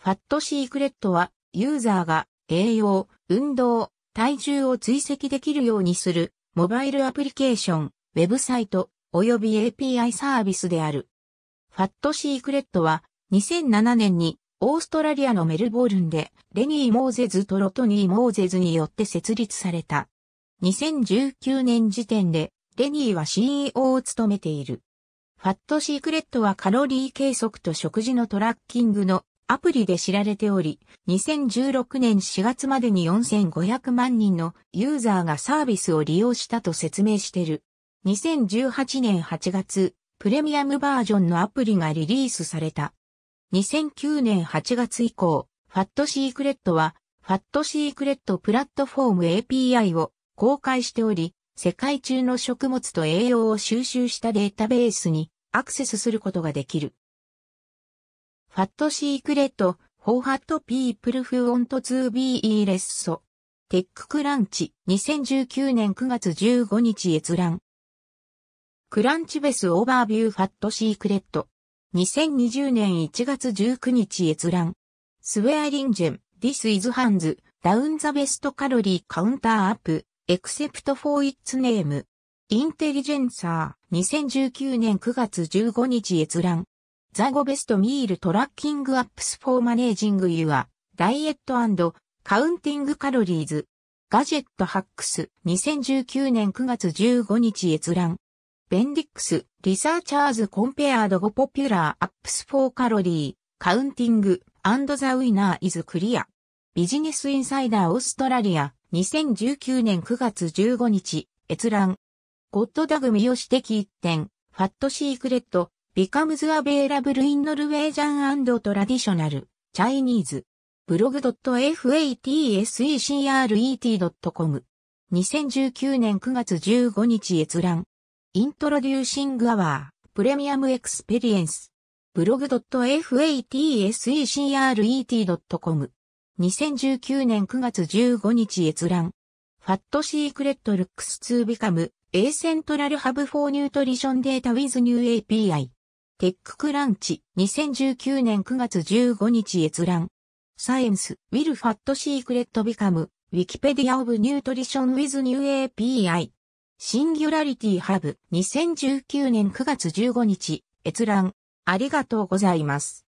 ファットシークレットは、ユーザーが栄養、運動、体重を追跡できるようにする、モバイルアプリケーション、ウェブサイト、及び API サービスである。ファットシークレットは、2007年に、オーストラリアのメルボルンで、レニー・モーゼズとロトニー・モーゼズによって設立された。2019年時点で、レニーは CEO を務めている。ファットシークレットはカロリー計測と食事のトラッキングのアプリで知られており、2016年4月までに4500万人のユーザーがサービスを利用したと説明してる。2018年8月、プレミアムバージョンのアプリがリリースされた。2009年8月以降、ファットシークレットは、ファットシークレットプラットフォーム API を公開しており、世界中の食物と栄養を収集したデータベースにアクセスすることができる。ファットシークレット、フォーハットピープルフオントツービーレッソ。テッククランチ、2019年9月15日閲覧。クランチベスオーバービューファットシークレット。2020年1月19日閲覧。スウェアリンジェン、ディスイズハンズ、ダウンザベストカロリーカウンターアップ、エクセプトフォ e r Up, e x c インテリジェンサー、2019年9月15日閲覧。ザゴベストミールトラッキングアップスフォーマネージングユア、ダイエットカウンティングカロリーズ。ガジェットハックス2019年9月15日閲覧。ベンディックスリサーチャーズコンペアードゴポピュラーアップスフォーカロリーカウンティングザウィナーイズクリア。ビジネスインサイダーオーストラリア2019年9月15日閲覧。ゴッドダグミヨ指摘1点ファットシークレット becomes available in Norwegian and traditional Chinese b l o g .fatsecret.com 2019年9月15日閲覧 Introducing Our Premium Experience b l o g .fatsecret.com 2019年9月15日閲覧 Fat Secret Looks to Become A Central Hub for Nutrition Data with New API テッククランチ、2019年9月15日閲覧。サイエンス、ウィルファットシークレットビカム、ウィキペディアオブニュートリションウィズニュー API。シンギュラリティハブ、2019年9月15日、閲覧。ありがとうございます。